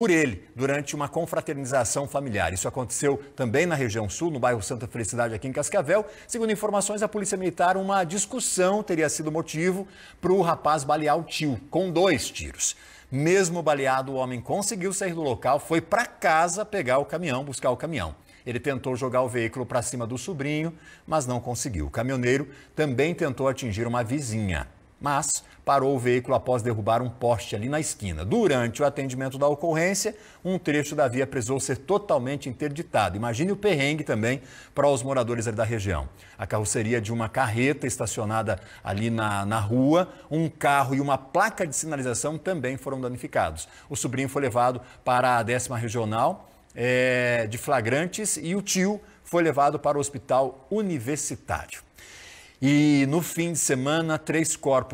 por ele durante uma confraternização familiar. Isso aconteceu também na região sul, no bairro Santa Felicidade, aqui em Cascavel. Segundo informações a Polícia Militar, uma discussão teria sido motivo para o rapaz balear o tio, com dois tiros. Mesmo baleado, o homem conseguiu sair do local, foi para casa pegar o caminhão, buscar o caminhão. Ele tentou jogar o veículo para cima do sobrinho, mas não conseguiu. O caminhoneiro também tentou atingir uma vizinha mas parou o veículo após derrubar um poste ali na esquina. Durante o atendimento da ocorrência, um trecho da via precisou ser totalmente interditado. Imagine o perrengue também para os moradores da região. A carroceria de uma carreta estacionada ali na, na rua, um carro e uma placa de sinalização também foram danificados. O sobrinho foi levado para a décima regional é, de flagrantes e o tio foi levado para o hospital universitário. E no fim de semana, três corpos